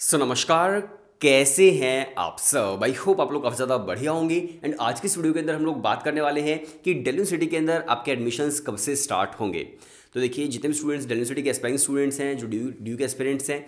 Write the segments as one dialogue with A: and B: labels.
A: सो नमस्कार कैसे हैं आप सब आई होप आप लोग काफ़ी ज़्यादा बढ़िया होंगे एंड आज की इस वीडियो के अंदर हम लोग बात करने वाले हैं कि डेल्यू सिटी के अंदर आपके एडमिशन्स कब से स्टार्ट होंगे तो देखिए जितने भी स्टूडेंट्स डेलिवर्सिटी के एस्पायरिंग स्टूडेंट्स हैं जो ड्यू ड्यू के एस्पेरेंट्स हैं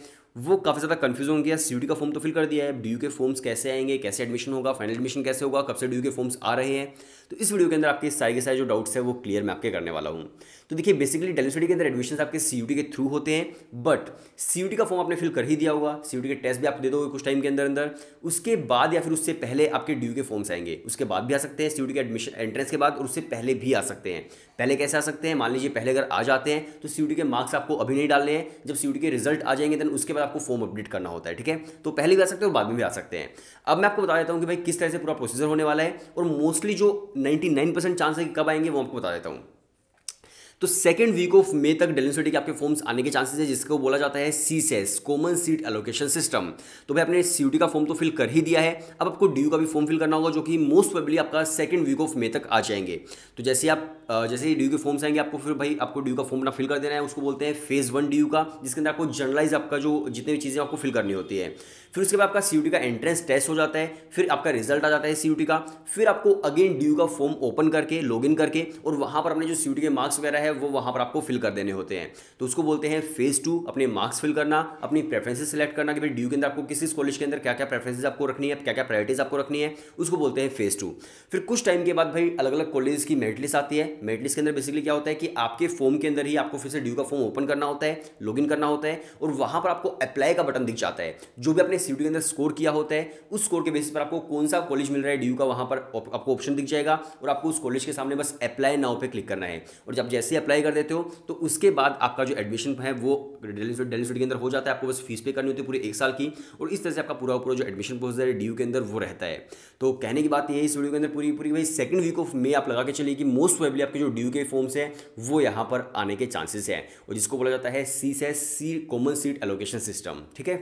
A: वो काफ़ी ज़्यादा कंफ्यूज होंगे सी यू का फॉर्म तो फिल कर दिया है ड्यू के फॉर्म्स कैसे आएंगे कैसे एडमिशन होगा फाइनल एडमिशन कैसे होगा कब से ड्यू के फॉर्म्स आ रहे हैं तो इस वीडियो के अंदर आपके सारे के सारे जो डाउट्स है वो क्लियर मैं आपके करने वाला हूँ तो देखिए बेसिकली डेलिवर्सिटी के अंदर एडमिशन आपके सी के थ्रू होते हैं बट सी का फॉर्म आपने फिल कर ही दिया होगा सी के टेस्ट भी आप दे दोगे कुछ टाइम के अंदर अंदर उसके बाद या फिर उससे पहले आपके ड्यू के फॉर्म्स आएंगे उसके बाद भी आ सकते हैं सी के एडमिशन एंट्रेंस के बाद और उससे पहले भी आ सकते हैं पहले कैसे आ सकते हैं मान लीजिए पहले अगर आज आ चाहते हैं तो सी के मार्क्स आपको अभी नहीं डालने हैं जब सी के रिजल्ट आ जाएंगे देन उसके बाद आपको फॉर्म अपडेट करना होता है ठीक है तो पहले भी आ सकते हैं और बाद में भी आ सकते हैं अब मैं आपको बता देता हूँ कि भाई किस तरह से पूरा प्रोसीजर होने वाला है और मोस्टली जो नाइन्टी चांस है कि कब आएंगे वो आपको बता देता हूँ तो सेकेंड वीक ऑफ मे तक डेली यूनिवर्सिटी के आपके फॉर्म्स आने के चांसेस है जिसको बोला जाता है CSAS common seat allocation system तो भाई आपने सी का फॉर्म तो फिल कर ही दिया है अब आपको डी का भी फॉर्म फिल करना होगा जो कि मोस्ट प्रोबेबली आपका सेकेंड वीक ऑफ मे तक आ जाएंगे तो जैसे आप जैसे ही ड्यू के फॉर्म्स आएंगे आपको फिर भाई आपको ड्यू का फॉर्म ना फिल कर देना है उसको बोलते हैं फेज़ वन ड्यू का जिसके अंदर आपको जर्नलाइज आपका जो जितनी भी चीज़ें आपको फिल करनी होती है फिर उसके बाद आपका सी का एंट्रेंस टेस्ट हो जाता है फिर आपका रिजल्ट आ जाता है सी का फिर आपको अगेन ड्यू का फॉर्म ओपन करके लॉग करके और वहाँ पर अपने जो सी के मार्क्स वगैरह है वो वहाँ पर आपको फिल कर देने होते हैं तो उसको बोलते हैं फेज़ टू अपने मार्क्स फिल करना अपनी प्रेफरेंसेज सेलेक्ट करना कि भाई ड्यू के अंदर आपको किस किस कॉलेज के अंदर क्या क्या प्रेफरेंसेज आपको रखनी है क्या क्या प्रायोरिटीज़ आपको रखनी है उसको बोलते हैं फेज़ टू फिर कुछ टाइम के बाद भाई अलग अलग कॉलेज की मेरिट लिस्ट आती है मेटलिस के अंदर बेसिकली क्या होता है कि आपके फॉर्म के अंदर ही आपको फिर से ड्यू का फॉर्म ओपन करना होता है लॉगिन करना होता है और वहां पर आपको अप्लाई का बटन दिख जाता है जो भी आपने सी के अंदर स्कोर किया होता है उस स्कोर के बेसिस पर आपको कौन सा कॉलेज मिल रहा है ड्यू का वहां पर आपको ऑप्शन दिख जाएगा और आपको उस कॉलेज के सामने बस अप्लाई नाउ पर क्लिक करना है और जब जैसे अप्लाई कर देते हो तो उसके बाद आपका जो एडमिशन है वो डेली के अंदर हो जाता है आपको बस फीस पे करनी होती है पूरे एक साल की और इस तरह से आपका पूरा पूरा जो एडमिशन प्रोसेस है ड्यू के अंदर वो रहता है तो कहने की बात यह है इस वीडियो के अंदर पूरी पूरी भाई सेकंड वीक ऑफ मे आप लगा के चलिए कि मोस्ट प्रोबेबली आपके जो ड्यू के फॉर्म्स हैं वो यहाँ पर आने के चांसेस हैं और जिसको बोला जाता है CSAS common seat allocation system ठीक है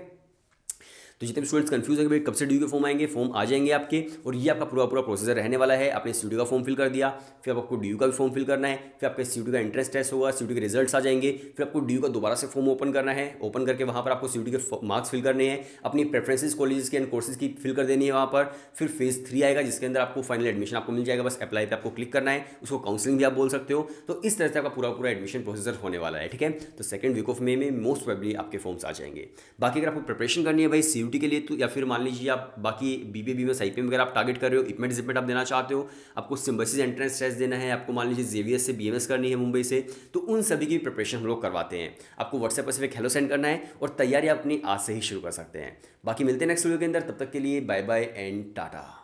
A: तो जितने भी स्टूडेंट्स कंफ्यूज है भाई कब से ड्यू के फॉर्म आएंगे फॉर्म आ जाएंगे आपके और ये आपका पूरा पूरा प्रोसेसर रहने वाला है आपने सी का फॉर्म फिल कर दिया फिर आपको ड्यू का भी फॉर्म फिल करना है फिर आपके सी का इंटरेस्ट टेस्ट होगा सी के रिजल्ट आ जाएंगे फिर आपको ड्यू का दोबारा से फॉर्म ओपन करना है ओपन करके वहाँ पर आपको सी के मार्क्स फिल करने हैं अपनी प्रेफरेंसेज कॉलेज के एंड कोर्सेज की फिल कर देनी है वहाँ पर फिर फेज थ्री आएगा जिसके अंदर आपको फाइनल एडमिशन आपको मिल जाएगा बस अप्लाई पर आपको क्लिक करना है उसको काउंसलिंग भी आप बोल सकते हो तो इस तरह से आपका पूरा पूरा एडमिशन प्रोसेसर होने वाला है ठीक है तो सेकंड वीक ऑफ मे में मोस्ट प्रॉबली आपके फॉर्म्स आ जाएंगे बाकी अगर आपको प्रिपरेशन करनी है भाई सी ड्यूटी के लिए तो या फिर मान लीजिए आप बाकी बी बी बी में आई वगैरह आप टारगेट कर रहे हो इपमेंट जिपमेंट आप देना चाहते हो आपको सिम्बसिस एंट्रेंस टेस्ट देना है आपको मान लीजिए जेवीएस से बीएमएस करनी है मुंबई से तो उन सभी की प्रिपरेशन हम लोग करवाते हैं आपको व्हाट्सएप पर सिर्फ हेलो सेंड करना है और तैयारी अपनी आज से ही शुरू कर सकते हैं बाकी मिलते हैं नेक्स्ट वीडियो के अंदर तब तक के लिए बाय बाय एंड टाटा